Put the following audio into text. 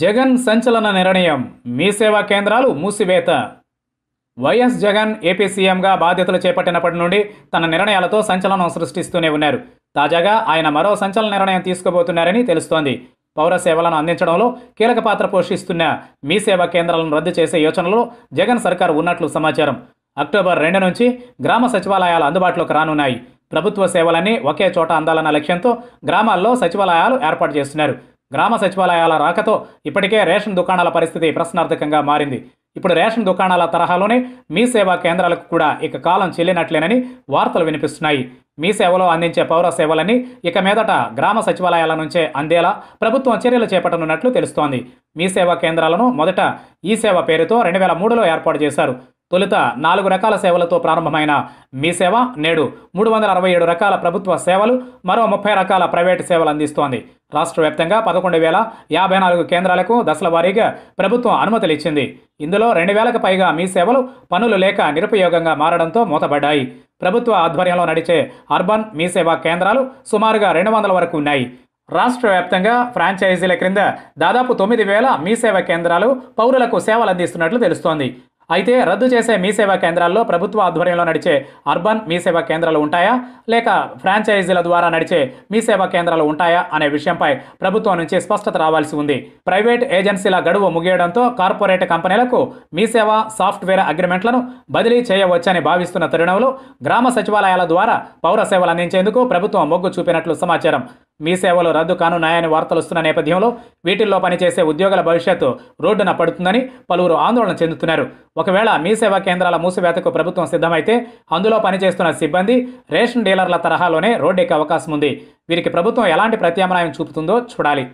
జగన్ సంచలన నిర్ణయం మీ సేవా కేంద్రాలు మూసివేత వైఎస్ జగన్ ఏపీ సీఎంగా బాధ్యతలు చేపట్టినప్పటి నుండి తన నిర్ణయాలతో సంచలనం సృష్టిస్తూనే ఉన్నారు తాజాగా ఆయన మరో సంచలన నిర్ణయం తీసుకోబోతున్నారని తెలుస్తోంది పౌర సేవలను అందించడంలో కీలక పాత్ర పోషిస్తున్న మీ సేవా కేంద్రాలను రద్దు చేసే యోచనలో జగన్ సర్కారు ఉన్నట్లు సమాచారం అక్టోబర్ రెండు నుంచి గ్రామ సచివాలయాలు అందుబాటులోకి రానున్నాయి ప్రభుత్వ సేవలన్నీ ఒకే చోట అందాలన్న లక్ష్యంతో గ్రామాల్లో సచివాలయాలు ఏర్పాటు చేస్తున్నారు గ్రామ సచివాలయాల రాకతో ఇప్పటికే రేషన్ దుకాణాల పరిస్థితి ప్రశ్నార్థకంగా మారింది ఇప్పుడు రేషన్ దుకాణాల తరహాలోనే మీ సేవా కేంద్రాలకు కూడా ఇక కాలం చెల్లినట్లేనని వార్తలు వినిపిస్తున్నాయి మీ సేవలో అందించే పౌర సేవలని ఇక మీదట గ్రామ సచివాలయాల నుంచే అందేలా ప్రభుత్వం చర్యలు చేపట్టనున్నట్లు తెలుస్తోంది మీ సేవా కేంద్రాలను మొదట ఈ సేవ పేరుతో రెండు వేల మూడులో ఏర్పాటు చేశారు తొలుత నాలుగు రకాల సేవలతో ప్రారంభమైన మీ సేవ నేడు మూడు వందల అరవై ఏడు రకాల ప్రభుత్వ సేవలు మరో ముప్పై రకాల ప్రైవేటు సేవలు అందిస్తోంది రాష్ట్ర వ్యాప్తంగా పదకొండు వేల యాభై నాలుగు కేంద్రాలకు దశల వారీగా ప్రభుత్వం అనుమతులు ఇచ్చింది ఇందులో రెండు వేలకు పైగా మీ సేవలు పనులు లేక నిరుపయోగంగా మారడంతో మూతపడ్డాయి ప్రభుత్వ ఆధ్వర్యంలో నడిచే అర్బన్ మీ సేవా కేంద్రాలు సుమారుగా రెండు వందల వరకు ఉన్నాయి రాష్ట్ర వ్యాప్తంగా ఫ్రాంచైజీల క్రింద దాదాపు తొమ్మిది వేల మీ సేవ కేంద్రాలు పౌరులకు సేవలు అందిస్తున్నట్లు తెలుస్తోంది అయితే రద్దు చేసే మీ సేవా కేంద్రాల్లో ప్రభుత్వ ఆధ్వర్యంలో నడిచే అర్బన్ మీ సేవా కేంద్రాలు ఉంటాయా లేక ఫ్రాంచైజీల ద్వారా నడిచే మీ సేవా కేంద్రాలు ఉంటాయా అనే విషయంపై ప్రభుత్వం నుంచి స్పష్టత రావాల్సి ఉంది ప్రైవేట్ ఏజెన్సీల గడువు ముగియడంతో కార్పొరేట్ కంపెనీలకు మీ సాఫ్ట్వేర్ అగ్రిమెంట్లను బదిలీ చేయవచ్చని భావిస్తున్న తరుణంలో గ్రామ సచివాలయాల ద్వారా పౌర సేవలు అందించేందుకు ప్రభుత్వం మొగ్గు చూపినట్లు సమాచారం మీ సేవలు రద్దు కానున్నాయని వార్తలు వస్తున్న నేపథ్యంలో వీటిల్లో పనిచేసే ఉద్యోగుల భవిష్యత్తు రోడ్డున పడుతుందని పలువురు ఆందోళన చెందుతున్నారు ఒకవేళ మీ సేవా కేంద్రాల మూసివేతకు ప్రభుత్వం సిద్ధమైతే అందులో పనిచేస్తున్న సిబ్బంది రేషన్ డీలర్ల తరహాలోనే రోడ్డెక్కే అవకాశం ఉంది వీరికి ప్రభుత్వం ఎలాంటి ప్రత్యామ్నాయం చూపుతుందో చూడాలి